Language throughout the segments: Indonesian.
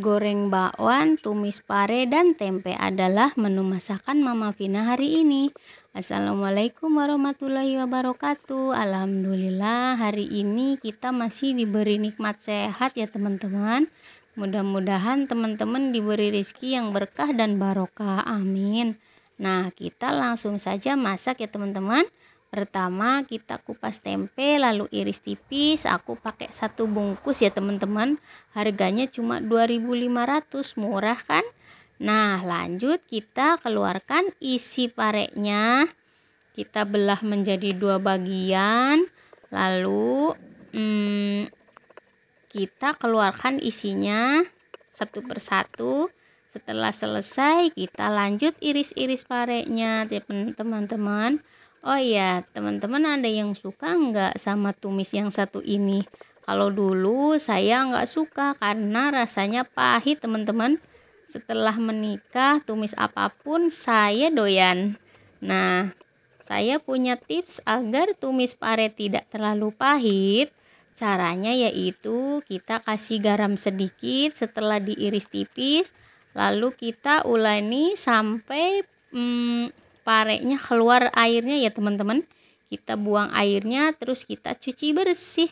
Goreng bakwan, tumis pare, dan tempe adalah menu masakan Mama Vina hari ini. Assalamualaikum warahmatullahi wabarakatuh. Alhamdulillah hari ini kita masih diberi nikmat sehat ya teman-teman. Mudah-mudahan teman-teman diberi rezeki yang berkah dan barokah. Amin. Nah kita langsung saja masak ya teman-teman. Pertama kita kupas tempe lalu iris tipis. Aku pakai satu bungkus ya teman-teman. Harganya cuma 2.500 murah kan? Nah lanjut kita keluarkan isi pareknya. Kita belah menjadi dua bagian. Lalu hmm, kita keluarkan isinya satu persatu. Setelah selesai kita lanjut iris-iris pareknya teman-teman. Oh iya, teman-teman ada yang suka nggak sama tumis yang satu ini? Kalau dulu saya nggak suka karena rasanya pahit teman-teman. Setelah menikah, tumis apapun saya doyan. Nah, saya punya tips agar tumis pare tidak terlalu pahit. Caranya yaitu kita kasih garam sedikit setelah diiris tipis, lalu kita uleni sampai hmm, pareknya keluar airnya ya teman-teman kita buang airnya terus kita cuci bersih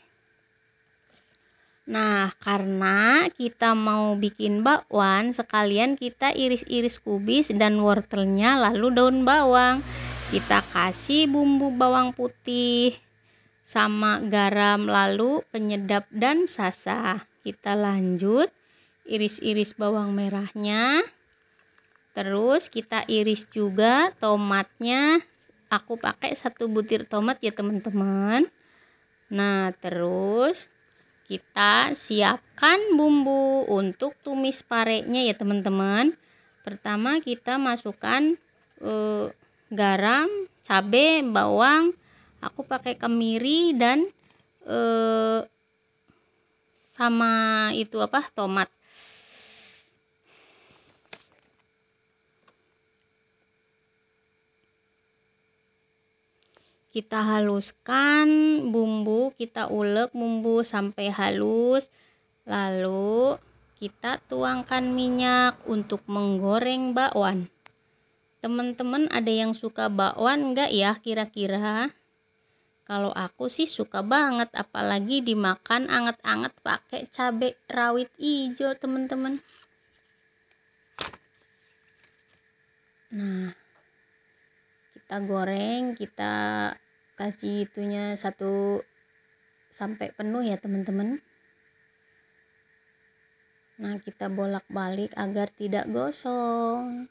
Nah, karena kita mau bikin bakwan, sekalian kita iris-iris kubis dan wortelnya lalu daun bawang. Kita kasih bumbu bawang putih sama garam lalu penyedap dan sasa. Kita lanjut iris-iris bawang merahnya terus kita iris juga tomatnya aku pakai satu butir tomat ya teman-teman nah terus kita siapkan bumbu untuk tumis parenya ya teman-teman pertama kita masukkan eh, garam cabai bawang aku pakai kemiri dan eh, sama itu apa tomat kita haluskan bumbu kita ulek bumbu sampai halus lalu kita tuangkan minyak untuk menggoreng bakwan teman-teman ada yang suka bakwan enggak ya kira-kira kalau aku sih suka banget apalagi dimakan anget-anget pakai cabai rawit hijau teman-teman nah kita goreng kita kasih itunya satu sampai penuh ya teman-teman nah kita bolak-balik agar tidak gosong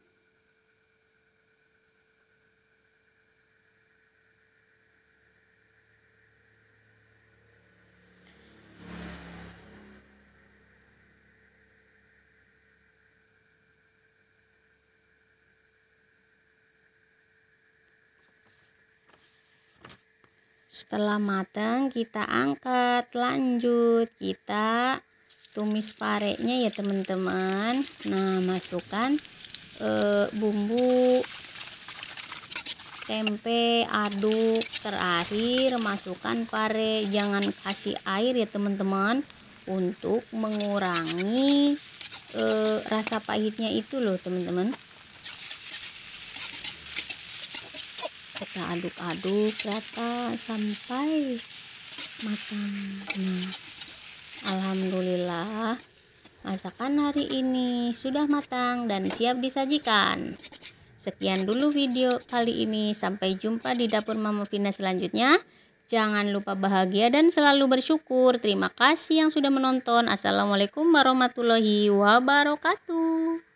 Setelah matang kita angkat, lanjut kita tumis parenya ya teman-teman. Nah, masukkan e, bumbu tempe aduk terakhir masukkan pare jangan kasih air ya teman-teman untuk mengurangi e, rasa pahitnya itu loh teman-teman kita aduk-aduk rata sampai matang nah, Alhamdulillah masakan hari ini sudah matang dan siap disajikan sekian dulu video kali ini sampai jumpa di dapur mama Vina selanjutnya Jangan lupa bahagia dan selalu bersyukur. Terima kasih yang sudah menonton. Assalamualaikum warahmatullahi wabarakatuh.